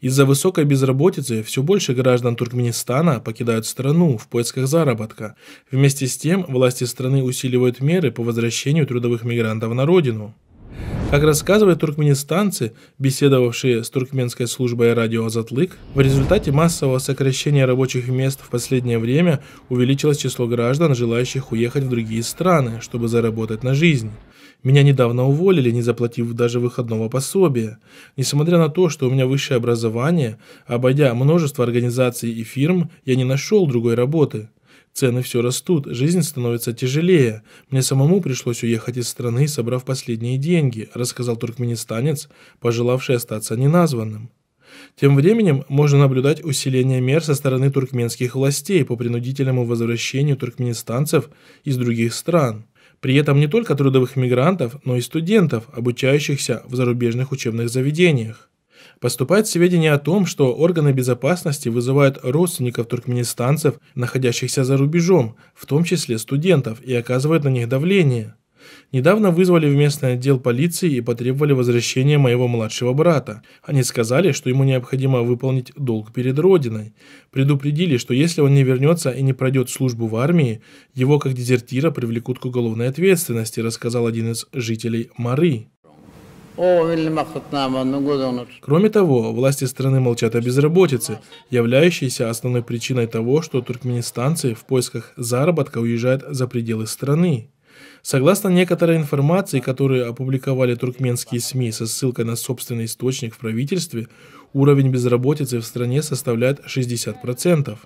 Из-за высокой безработицы все больше граждан Туркменистана покидают страну в поисках заработка. Вместе с тем, власти страны усиливают меры по возвращению трудовых мигрантов на родину. Как рассказывают туркменистанцы, беседовавшие с туркменской службой радио «Азатлык», в результате массового сокращения рабочих мест в последнее время увеличилось число граждан, желающих уехать в другие страны, чтобы заработать на жизнь. Меня недавно уволили, не заплатив даже выходного пособия. Несмотря на то, что у меня высшее образование, обойдя множество организаций и фирм, я не нашел другой работы. Цены все растут, жизнь становится тяжелее. Мне самому пришлось уехать из страны, собрав последние деньги, рассказал туркменистанец, пожелавший остаться неназванным. Тем временем можно наблюдать усиление мер со стороны туркменских властей по принудительному возвращению туркменистанцев из других стран. При этом не только трудовых мигрантов, но и студентов, обучающихся в зарубежных учебных заведениях. Поступают сведения о том, что органы безопасности вызывают родственников туркменистанцев, находящихся за рубежом, в том числе студентов, и оказывают на них давление. Недавно вызвали в местный отдел полиции и потребовали возвращения моего младшего брата. Они сказали, что ему необходимо выполнить долг перед Родиной. Предупредили, что если он не вернется и не пройдет службу в армии, его как дезертира привлекут к уголовной ответственности, рассказал один из жителей Мары. Ну Кроме того, власти страны молчат о безработице, являющейся основной причиной того, что туркменистанцы в поисках заработка уезжают за пределы страны. Согласно некоторой информации, которую опубликовали туркменские СМИ со ссылкой на собственный источник в правительстве, уровень безработицы в стране составляет 60%.